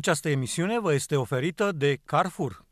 Această emisiune vă este oferită de Carrefour.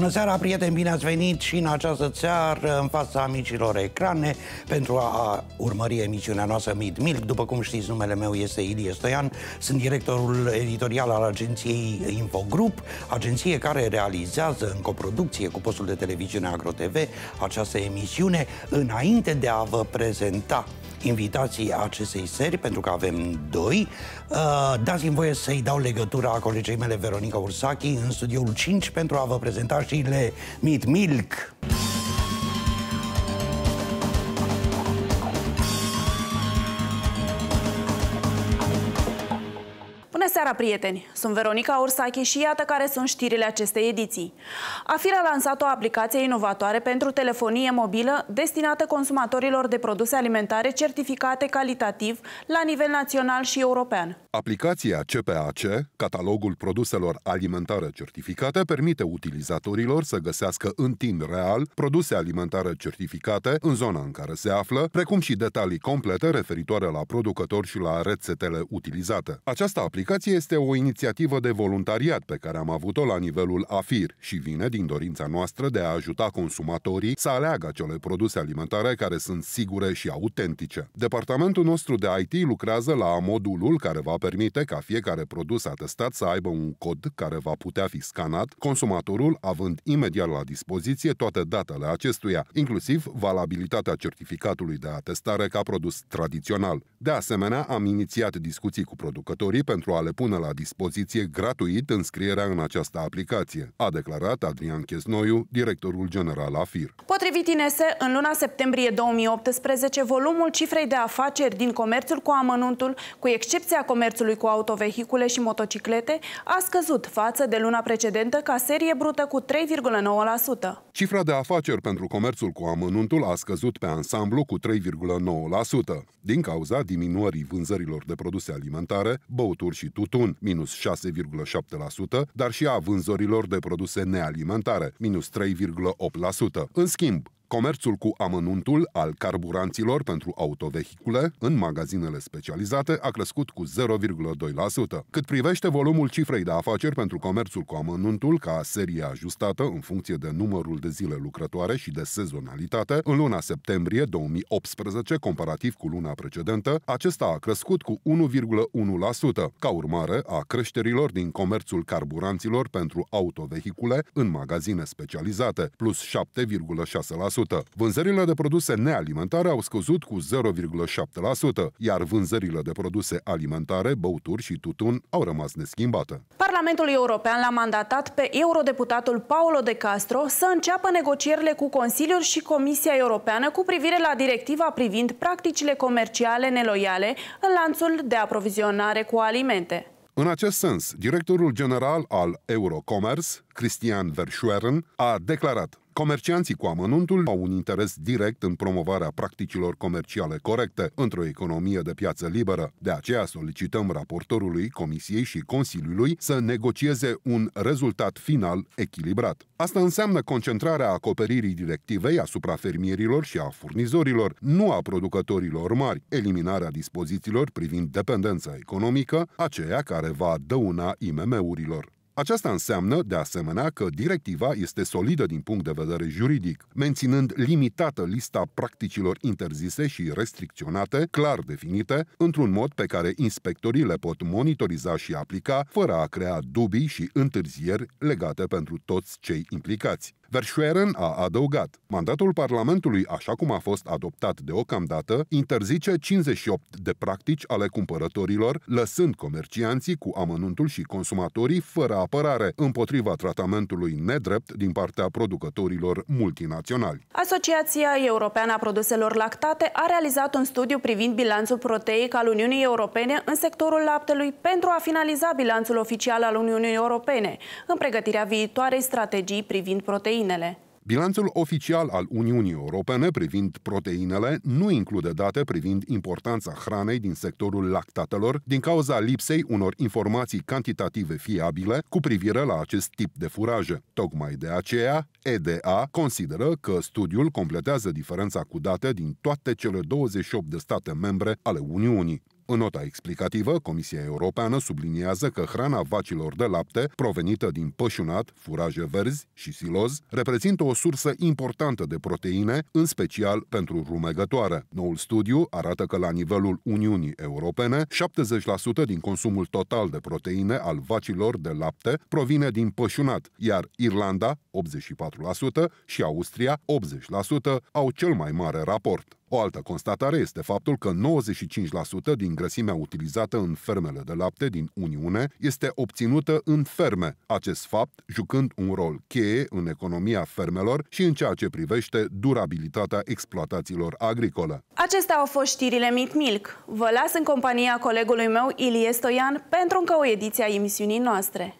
Bună seara, prieteni, bine ați venit și în această seară în fața amicilor ecrane pentru a urmări emisiunea noastră Mid Milk. După cum știți, numele meu este Ilie Stoian, sunt directorul editorial al agenției Infogrup, agenție care realizează în coproducție cu postul de televiziune AgroTV această emisiune înainte de a vă prezenta invitații acestei seri, pentru că avem doi. Uh, dați-mi voie să-i dau legătura a colegei mele, Veronica Ursachi, în studioul 5 pentru a vă prezenta și le Meet Milk. seara, prieteni! Sunt Veronica Ursache și iată care sunt știrile acestei ediții. Afir a lansat o aplicație inovatoare pentru telefonie mobilă destinată consumatorilor de produse alimentare certificate calitativ la nivel național și european. Aplicația CPAC, catalogul produselor alimentare certificate, permite utilizatorilor să găsească în timp real produse alimentare certificate în zona în care se află, precum și detalii complete referitoare la producători și la rețetele utilizate. Această aplicație este o inițiativă de voluntariat pe care am avut-o la nivelul AFIR și vine din dorința noastră de a ajuta consumatorii să aleagă acele produse alimentare care sunt sigure și autentice. Departamentul nostru de IT lucrează la modulul care va permite ca fiecare produs atestat să aibă un cod care va putea fi scanat, consumatorul având imediat la dispoziție toate datele acestuia, inclusiv valabilitatea certificatului de atestare ca produs tradițional. De asemenea, am inițiat discuții cu producătorii pentru a le pune pună la dispoziție gratuit înscrierea în această aplicație, a declarat Adrian Chesnoiu, directorul general al FIR. Potrivit INS, în luna septembrie 2018, volumul cifrei de afaceri din comerțul cu amănuntul, cu excepția comerțului cu autovehicule și motociclete, a scăzut față de luna precedentă ca serie brută cu 3,9%. Cifra de afaceri pentru comerțul cu amănuntul a scăzut pe ansamblu cu 3,9% din cauza diminuării vânzărilor de produse alimentare, băuturi și tutun tutun, minus 6,7%, dar și a vânzărilor de produse nealimentare, minus 3,8%. În schimb, Comerțul cu amănuntul al carburanților pentru autovehicule în magazinele specializate a crescut cu 0,2%. Cât privește volumul cifrei de afaceri pentru comerțul cu amănuntul ca serie ajustată în funcție de numărul de zile lucrătoare și de sezonalitate, în luna septembrie 2018, comparativ cu luna precedentă, acesta a crescut cu 1,1%, ca urmare a creșterilor din comerțul carburanților pentru autovehicule în magazine specializate, plus 7,6%. Vânzările de produse nealimentare au scăzut cu 0,7%, iar vânzările de produse alimentare, băuturi și tutun au rămas neschimbate. Parlamentul European l-a mandatat pe eurodeputatul Paolo De Castro să înceapă negocierile cu Consiliul și Comisia Europeană cu privire la directiva privind practicile comerciale neloiale în lanțul de aprovizionare cu alimente. În acest sens, directorul general al Eurocommerce, Cristian Verschueren, a declarat Comercianții cu amănuntul au un interes direct în promovarea practicilor comerciale corecte într-o economie de piață liberă. De aceea solicităm raportorului, Comisiei și Consiliului să negocieze un rezultat final echilibrat. Asta înseamnă concentrarea acoperirii directivei asupra fermierilor și a furnizorilor, nu a producătorilor mari, eliminarea dispozițiilor privind dependența economică, aceea care va dăuna IMM-urilor. Aceasta înseamnă, de asemenea, că directiva este solidă din punct de vedere juridic, menținând limitată lista practicilor interzise și restricționate, clar definite, într-un mod pe care inspectorii le pot monitoriza și aplica, fără a crea dubii și întârzieri legate pentru toți cei implicați. Verschueren a adăugat, mandatul Parlamentului, așa cum a fost adoptat deocamdată, interzice 58 de practici ale cumpărătorilor, lăsând comercianții cu amănuntul și consumatorii fără apărare împotriva tratamentului nedrept din partea producătorilor multinaționali. Asociația Europeană a Produselor Lactate a realizat un studiu privind bilanțul proteic al Uniunii Europene în sectorul laptelui pentru a finaliza bilanțul oficial al Uniunii Europene, în pregătirea viitoarei strategii privind proteic proteinele. Bilanțul oficial al Uniunii Europene privind proteinele nu include date privind importanța hranei din sectorul lactatelor din cauza lipsei unor informații cantitative fiabile cu privire la acest tip de furaje. Tocmai de aceea, EDA consideră că studiul completează diferența cu date din toate cele 28 de state membre ale Uniunii. În nota explicativă, Comisia Europeană subliniază că hrana vacilor de lapte, provenită din pășunat, furaje verzi și siloz, reprezintă o sursă importantă de proteine, în special pentru rumegătoare. Noul studiu arată că la nivelul Uniunii Europene, 70% din consumul total de proteine al vacilor de lapte provine din pășunat, iar Irlanda, 84%, și Austria, 80%, au cel mai mare raport. O altă constatare este faptul că 95% din grăsimea utilizată în fermele de lapte din Uniune este obținută în ferme, acest fapt jucând un rol cheie în economia fermelor și în ceea ce privește durabilitatea exploatațiilor agricole. Acestea au fost știrile Meat Milk. Vă las în compania colegului meu Ilie Stoian pentru încă o ediție a emisiunii noastre.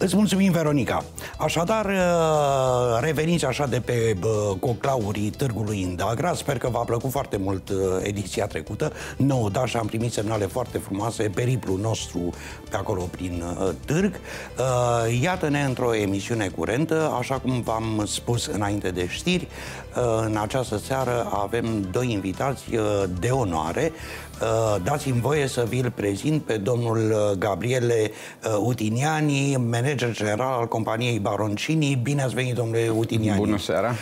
Îți mulțumim, Veronica. Așadar, uh, reveniți așa de pe uh, coclaurii târgului Indagra. Sper că v-a plăcut foarte mult uh, ediția trecută. Nouă, da, și am primit semnale foarte frumoase, periplul nostru pe acolo prin târg. Iată-ne într-o emisiune curentă, așa cum v-am spus înainte de știri. În această seară avem doi invitați de onoare. Uh, dați-mi voie să vi-l prezint pe domnul uh, Gabriele uh, Utiniani, manager general al companiei Baroncini. Bine ați venit, domnule Utiniani. Bună seara!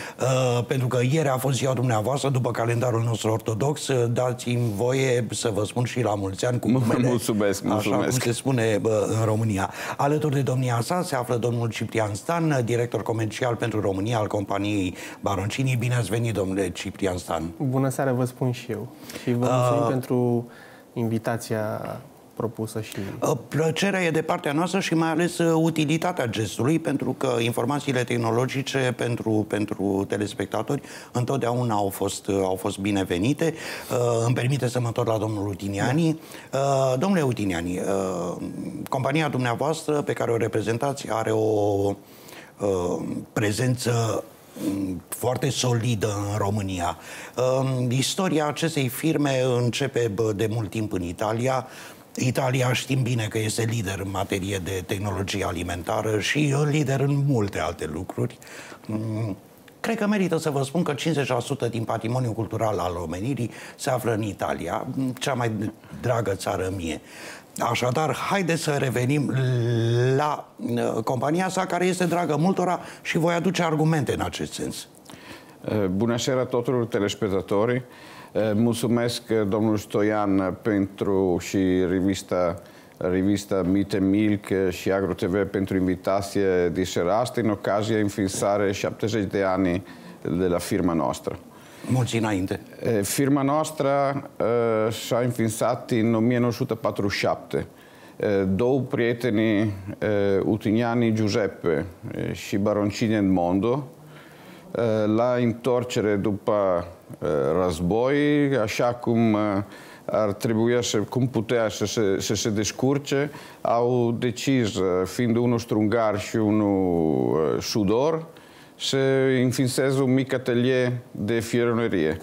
Pentru că ieri a fost ziua dumneavoastră, după calendarul nostru ortodox, dați-mi voie să vă spun și la mulți ani cu numele, mulțumesc, mulțumesc. așa cum se spune în România. Alături de domnia sa se află domnul Ciprian Stan, director comercial pentru România al companiei Baroncini. Bine ați venit, domnule Ciprian Stan. Bună seara, vă spun și eu. Și vă mulțumim uh, pentru invitația propusă și... Uh, plăcerea e de partea noastră și mai ales uh, utilitatea gestului, pentru că informațiile tehnologice pentru, pentru telespectatori întotdeauna au fost, uh, au fost binevenite. Îmi permite să mă întorc la domnul Utiniani. Da. Domnule Utiniani, compania dumneavoastră pe care o reprezentați are o prezență foarte solidă în România. Istoria acestei firme începe de mult timp în Italia, Italia știm bine că este lider în materie de tehnologie alimentară și lider în multe alte lucruri. Mm, cred că merită să vă spun că 50% din patrimoniul cultural al omenirii se află în Italia, cea mai dragă țară mie. Așadar, haideți să revenim la uh, compania sa, care este dragă multora și voi aduce argumente în acest sens. Uh, bună seara tuturor telespectatorii. Uh, mulțumesc domnul Stoian pentru și revista revista Mite Milk și Agro TV pentru invitație de seara asta în ocazia înființare 70 de ani de la firma noastră mulți înainte. Firma noastră s a înființat în 1947. Două prieteni utiniani, Giuseppe și Baroncini Edmondo, la întorcere după război, așa cum ar trebui să, cum putea să se, să se descurce, au decis, fiind unul strungar și unul sudor, se înființez un mic atelier de fierărie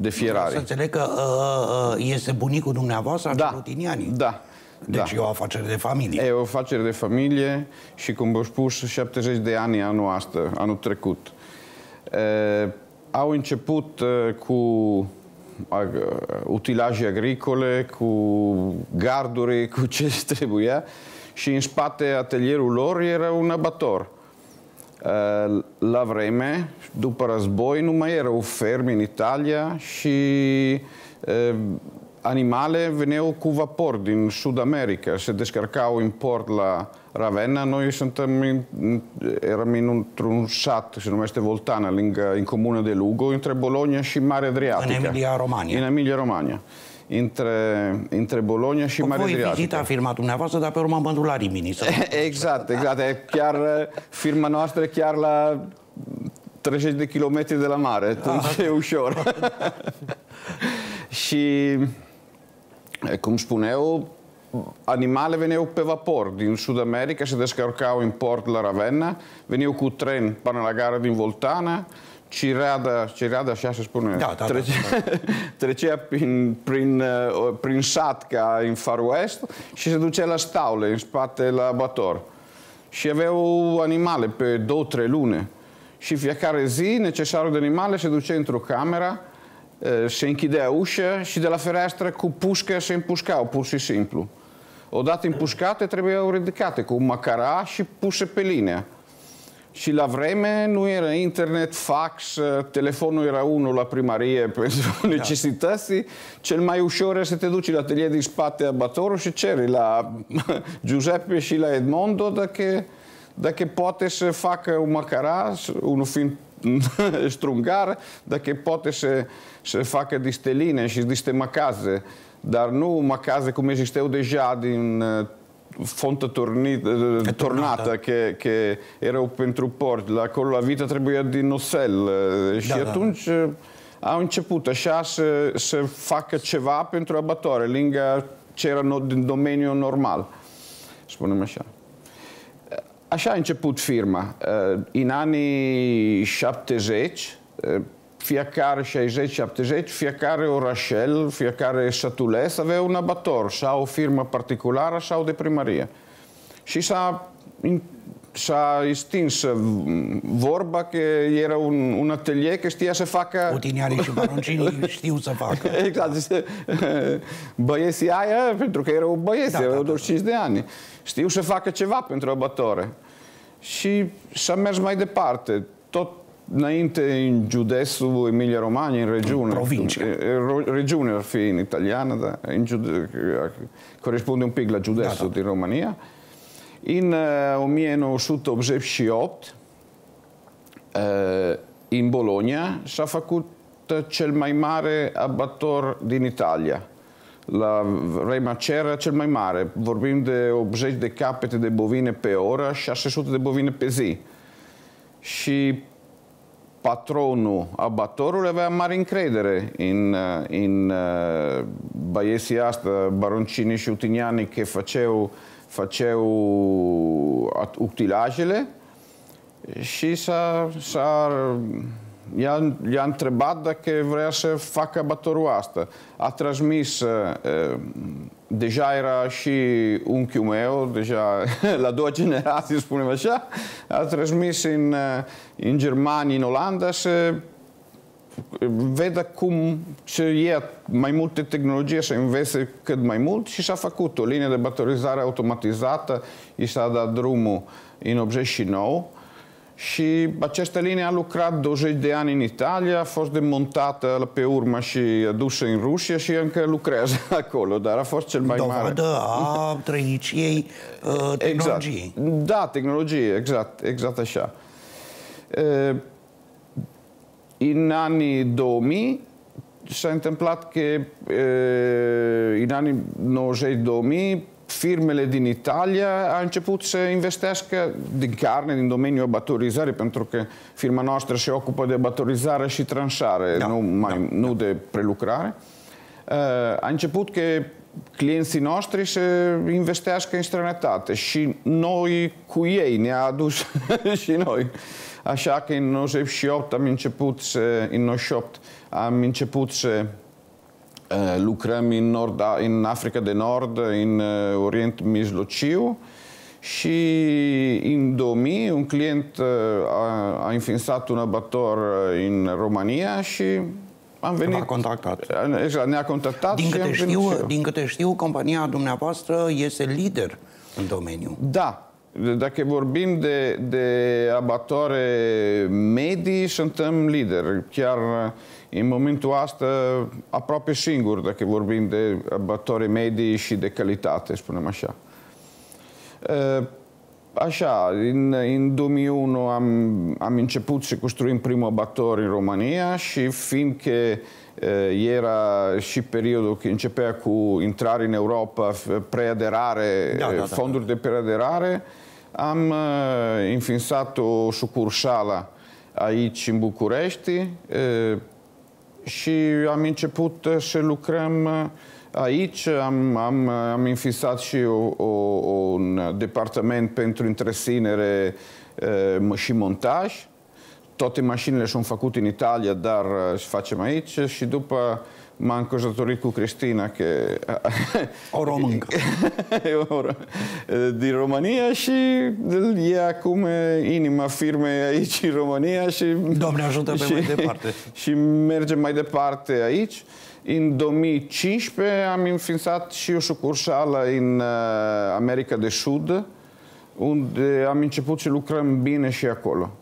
de fierare. Să înțeleg că uh, uh este bunicul dumneavoastră, da, Rutiniani. Da. Deci da. e o afacere de familie. E o afacere de familie și, cum vă spus, 70 de ani anul, asta, anul trecut. Uh, au început uh, cu uh, utilaje agricole, cu garduri, cu ce trebuia și în spate atelierul lor era un abator. Eh, la vreme, după război, nu mai erau ferme în Italia și eh, animale veneau cu vapor din Sud America, se descărcau in port la Ravenna, noi eravamo in, eram un sat, se non numește Voltana, lângă, in comune di Lugo, între Bologna e Marea Adriatică. În Emilia-Romagna. În Emilia-Romagna. între, între Bologna și Marea Adriatică. Voi vizita firma dumneavoastră, dar pe urmă am vândut la Rimini. exact, exact. Chiar firma noastră chiar la 30 de kilometri de la mare. Atunci ah. e ușor. și, cum spuneau, animale veneau pe vapor din Sud America, se descărcau deci în port la Ravenna, veneau cu tren până la gara din Voltana, Cireada, Cireada așa se spune. Da, da, da, trece, da, da. trecea prin, prin, uh, prin sat ca în Far West și se ducea la staule, în spate la abator. Și aveau animale pe două, trei lune. Și fiecare zi, necesarul de animale, se ducea într-o cameră, uh, se închidea ușa și de la fereastră cu pușcă se împușcau, pur și simplu. Odată împușcate, trebuiau ridicate cu macara și puse pe linia. Și la vreme nu era internet, fax, uh, telefonul era unul la primărie pentru da. necesități. Cel mai ușor era să te duci la atelier din spate a Batoru și ceri la Giuseppe și la Edmondo dacă, dacă poate să facă un macaraj, unul fiind strungar, dacă poate să, să facă disteline și diste macaze. Dar nu macaze cum existau deja din uh, fontă torni, tornată, turnată che, che era pentru port, la acolo la vita trebuia din osel uh, și da, da. atunci da. au început așa să, să facă ceva pentru abatoare, lângă ce era din domeniul normal, spunem așa. Așa a început firma. Uh, în anii 70, fiecare 60-70, fiecare orașel, fiecare să avea un abator, sau o firmă particulară, sau de primărie. Și s-a, s-a stins vorba că era un, un atelier că știa să facă... Putiniare și baruncinii știu să facă. exact. Băieții aia, pentru că erau băieți, da, da erau da, 25 da. de ani. Știu să facă ceva pentru abatore. Și s-a mers mai departe. Tot Înainte în județul Emilia-Romagna, în regiune. Provincia. Regiune ar fi în italiană, da, în corespunde un pic la județul da, da. din România. În 1988, uh, uh, în Bologna, s-a făcut uh, cel mai mare abator din Italia. La Cera, cel mai mare. Vorbim de 80 de capete de bovine pe oră, și 600 de bovine pe zi. Și patronul abatorul avea mare încredere în, în eh, eh, băieții asta, baroncini și utiniani, că făceau, făceau utilajele și s-a, s-a, i-a, i-a întrebat dacă vrea să facă abatorul asta. A transmis uh, eh, deja era și unchiul meu, deja la doua generații, spunem așa, a transmis în, în Germania, în Olanda, să vedă cum ce e mai multe tehnologie, să învețe cât mai mult și s-a făcut o linie de baterizare automatizată, și s-a dat drumul în 89 și această linie a lucrat 20 de ani în Italia, a fost demontată pe urmă și dusă în Rusia și încă lucrează acolo, dar a fost cel mai Dovadă mare. Dovadă a trăiniciei uh, exact. tehnologiei. Exact. Da, tehnologie, exact, exact așa. în anii 2000 s-a întâmplat că în anii 90-2000 firmele din Italia au început să investească din carne, din domeniul abatorizării, pentru că firma noastră se ocupă de abatorizare și tranșare, da, nu, mai, da, nu da. de prelucrare. Uh, a început că clienții noștri să investească în străinătate și noi cu ei ne-a adus și noi. Așa că în 98 am început să, în 98 am început să Eh, lucrăm în, Nord, da, în Africa de Nord, în eh, Orient Mijlociu și în 2000 un client eh, a, a înființat un abator în România și am venit... ne a contactat. Exact, ne-a contactat din câte, știu, din câte știu, compania dumneavoastră este lider în domeniu. Da. Dacă vorbim de, de abatoare medii, suntem lideri. Chiar uh, în momentul ăsta aproape singur, dacă vorbim de abatori medii și de calitate, spunem așa. Așa, în, în 2001 am, am început să construim primul abator în România și fiindcă era și perioadă când începea cu intrare în Europa, preaderare, da, da, da, da, fonduri de preaderare, am înființat o sucursală aici în București, și am început să lucrăm uh, aici. Am, am, uh, am infisat și o, o, un departament pentru întreținere uh, și montaj. Toate mașinile sunt făcute în Italia, dar și facem aici și după m-a înconjurătorit cu creștina că... O româncă. din România și e acum inima firmei aici în România și... domne ajută pe și, mai departe. Și mergem mai departe aici. În 2015 am înființat și o sucursală în uh, America de Sud, unde am început să lucrăm bine și acolo.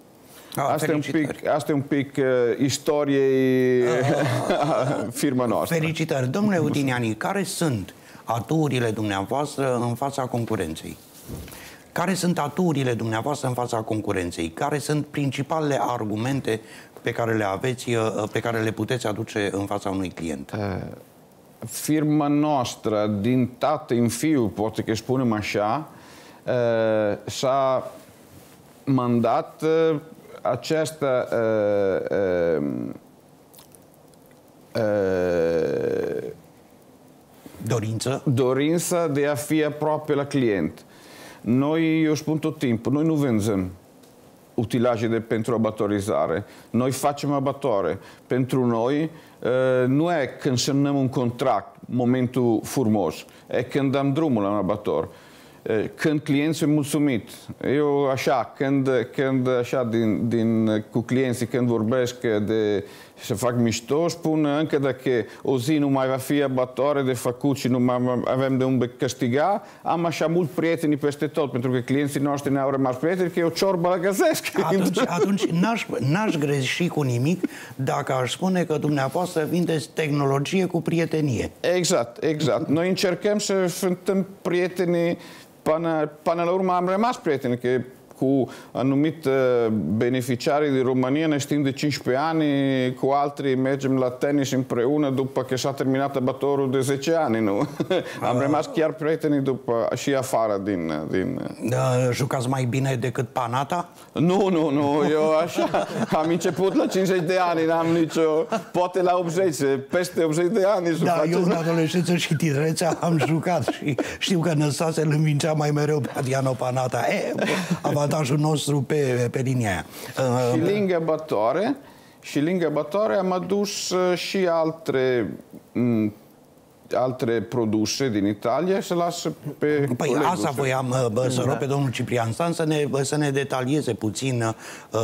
Ah, asta, e un pic, asta e un pic uh, istoriei uh, firma noastră. Felicitări. Domnule Udiniani, care sunt aturile dumneavoastră în fața concurenței? Care sunt aturile dumneavoastră în fața concurenței? Care sunt principalele argumente pe care le aveți, uh, pe care le puteți aduce în fața unui client? Uh, firma noastră, din tată în fiu, poate că spunem așa, uh, s-a mandat uh, această uh, uh, dorință? dorință de a fi aproape la client. Noi, eu spun tot timpul, noi nu vânzăm utilaje de, pentru abatorizare. Noi facem abatoare. Pentru noi nu e când semnăm un contract, momentul frumos, e când dăm drumul la un abator când clienții sunt mulțumit. Eu așa, când, când așa din, din, cu clienții, când vorbesc de să fac mișto, spun încă dacă o zi nu mai va fi abatoare de făcut și nu mai avem de unde câștiga, am așa mult prieteni peste tot, pentru că clienții noștri ne-au rămas prieteni, că eu ciorbă la găsesc. Atunci, atunci n-aș, n-aș greși cu nimic dacă aș spune că dumneavoastră vindeți tehnologie cu prietenie. Exact, exact. Noi încercăm să suntem prietenii Până, până la urmă am rămas prieteni, că cu anumite beneficiarii din România, ne știm de 15 ani, cu alții mergem la tenis împreună după că și-a terminat abatorul de 10 ani, nu? Uh, Am rămas chiar prietenii după, și afară din... din... Uh, jucați mai bine decât Panata? Nu, nu, nu, eu așa am început la 50 de ani, n-am nicio... Poate la 80, peste 80 de ani. Da, eu în adolescență și tinerețea am jucat și știu că Năstase îl învingea mai mereu pe Adiano Panata. E, avantajul nostru pe, pe linia aia. Și uh, lângă bătoare, și lângă bătoare am adus uh, și alte mm, alte produse din Italia și lasă pe Păi colegul asta voiam uh, bă, să da. rog pe domnul Ciprian Stan să ne, bă, să ne detalieze puțin uh, uh,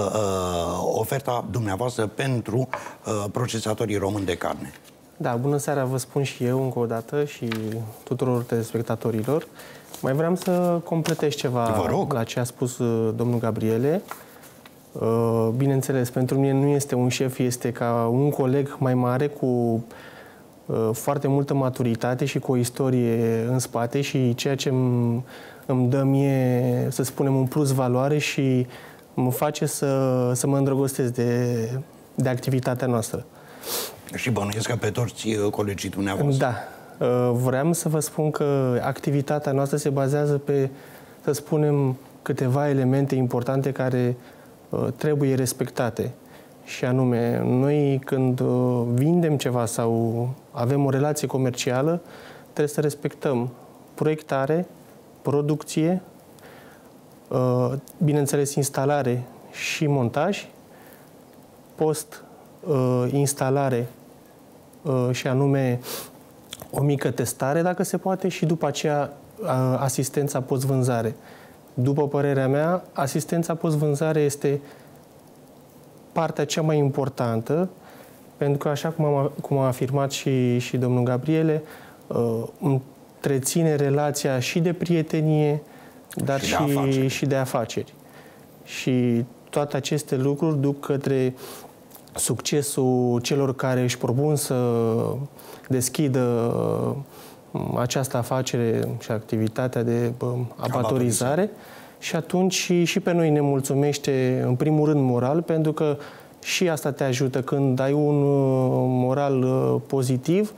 oferta dumneavoastră pentru uh, procesatorii români de carne. Da, bună seara, vă spun și eu încă o dată și tuturor telespectatorilor. Uh, mai vreau să completez ceva Vă rog. la ce a spus uh, domnul Gabriele. Uh, bineînțeles, pentru mine nu este un șef, este ca un coleg mai mare cu uh, foarte multă maturitate și cu o istorie în spate și ceea ce îmi, îmi dă mie, să spunem, un plus valoare și mă face să, să mă îndrăgostesc de, de activitatea noastră. Și bănuiesc că pe toți colegii dumneavoastră. Da, Uh, vreau să vă spun că activitatea noastră se bazează pe, să spunem, câteva elemente importante care uh, trebuie respectate. Și anume, noi când uh, vindem ceva sau avem o relație comercială, trebuie să respectăm proiectare, producție, bineînțeles instalare și montaj, post-instalare și anume o mică testare, dacă se poate, și după aceea asistența post-vânzare. După părerea mea, asistența post-vânzare este partea cea mai importantă, pentru că, așa cum, am, cum a afirmat și, și domnul Gabriele, ă, întreține relația și de prietenie, dar și, și, de, afaceri. și de afaceri. Și toate aceste lucruri duc către succesul celor care își propun să deschidă mm, această afacere și activitatea de abatorizare și atunci și, și pe noi ne mulțumește în primul rând moral pentru că și asta te ajută când ai un uh, moral uh, pozitiv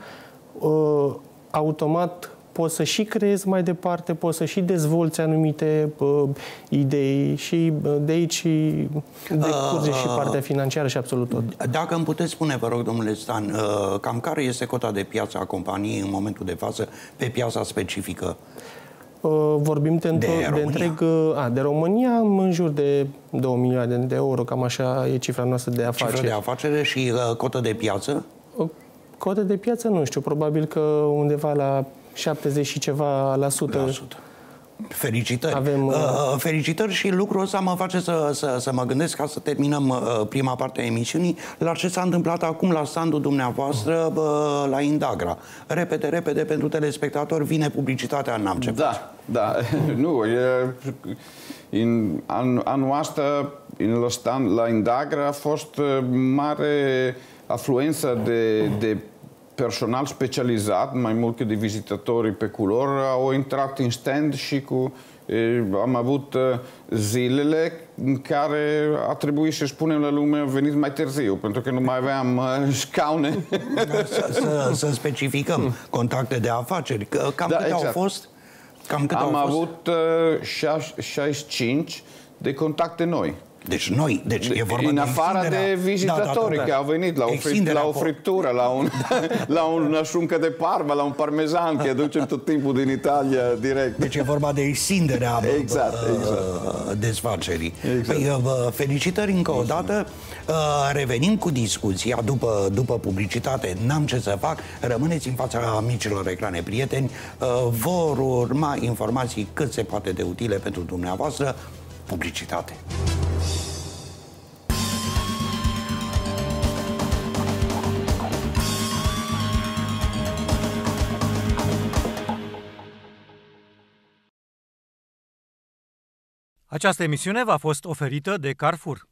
uh, automat poți să și creezi mai departe, poți să și dezvolți anumite uh, idei și de aici decurge ah. uh, și partea financiară și absolut tot. Dacă îmi puteți spune, vă rog, domnule Stan, uh, cam care este cota de piață a companiei în momentul de față pe piața specifică? Uh, vorbim de, de, de întreg... Uh, a, de România, în jur de 2 milioane de euro, cam așa e cifra noastră de afaceri. Cifra de afacere și uh, cotă de piață? Uh, cotă de piață, nu știu, probabil că undeva la 70 și ceva la sută. La sută. Felicitări. Avem, uh, uh, felicitări și lucrul ăsta mă face să, să, să mă gândesc ca să terminăm uh, prima parte a emisiunii la ce s-a întâmplat acum la standul dumneavoastră uh, la Indagra. Repede, repede, pentru telespectator vine publicitatea, în ce Da, da. nu, e, in, an, anul ăsta in stand, la Indagra a fost uh, mare afluență de, de personal specializat, mai mult că de vizitatorii pe culor, au intrat în stand și cu am avut zilele în care a trebuit să spunem la lume venit mai târziu, pentru că nu mai aveam scaune. Da, să, să, să specificăm contacte de afaceri. Cam da, câte exact. au fost? Cam câte am au fost? avut 65 de contacte noi. Deci noi, deci e vorba în de afară de vizitatori da, da, da, da. care au venit la o, frit, la o friptură, la, un, da. la una șuncă de parmă, la un parmezan, că ducem tot timpul din Italia direct. Deci e vorba de extinderea exact, exact. dezfacerii. Exact. Păi, felicitări încă o dată. Uh, revenim cu discuția după, după publicitate. N-am ce să fac. Rămâneți în fața micilor ecrane, prieteni. Uh, Vor urma informații cât se poate de utile pentru dumneavoastră. Publicitate. Această emisiune v-a fost oferită de Carrefour.